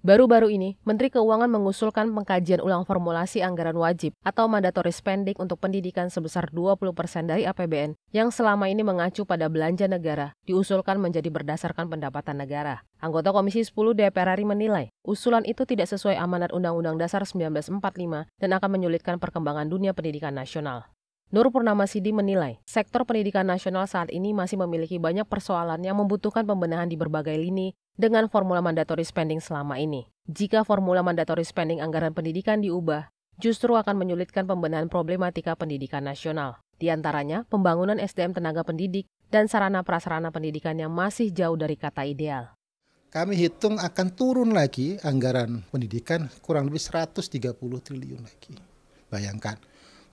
Baru-baru ini, Menteri Keuangan mengusulkan pengkajian ulang formulasi anggaran wajib atau mandatory spending untuk pendidikan sebesar 20% dari APBN yang selama ini mengacu pada belanja negara, diusulkan menjadi berdasarkan pendapatan negara. Anggota Komisi 10 DPR RI menilai, usulan itu tidak sesuai amanat Undang-Undang Dasar 1945 dan akan menyulitkan perkembangan dunia pendidikan nasional. Nur Purnama Sidi menilai, sektor pendidikan nasional saat ini masih memiliki banyak persoalan yang membutuhkan pembenahan di berbagai lini dengan formula mandatory spending selama ini. Jika formula mandatory spending anggaran pendidikan diubah, justru akan menyulitkan pembenahan problematika pendidikan nasional. Di antaranya, pembangunan SDM tenaga pendidik dan sarana-prasarana pendidikan yang masih jauh dari kata ideal. Kami hitung akan turun lagi anggaran pendidikan kurang lebih 130 triliun lagi. Bayangkan,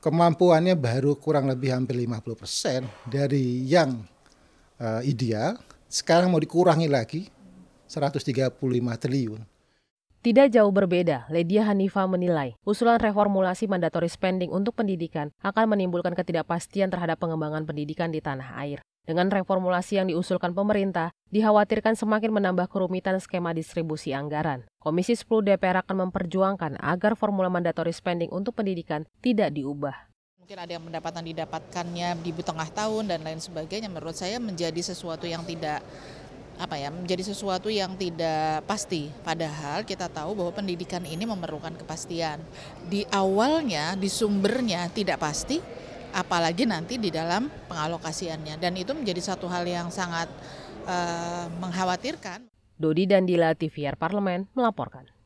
kemampuannya baru kurang lebih hampir 50% dari yang uh, ideal. Sekarang mau dikurangi lagi 135 triliun. Tidak jauh berbeda, Ledia Hanifa menilai usulan reformulasi mandatory spending untuk pendidikan akan menimbulkan ketidakpastian terhadap pengembangan pendidikan di tanah air. Dengan reformulasi yang diusulkan pemerintah, dikhawatirkan semakin menambah kerumitan skema distribusi anggaran. Komisi 10 DPR akan memperjuangkan agar formula mandatory spending untuk pendidikan tidak diubah mungkin ada yang pendapatan didapatkannya di tengah tahun dan lain sebagainya menurut saya menjadi sesuatu yang tidak apa ya menjadi sesuatu yang tidak pasti. Padahal kita tahu bahwa pendidikan ini memerlukan kepastian. Di awalnya, di sumbernya tidak pasti, apalagi nanti di dalam pengalokasiannya. Dan itu menjadi satu hal yang sangat uh, mengkhawatirkan. Dodi dan Dila TVR Parlemen melaporkan.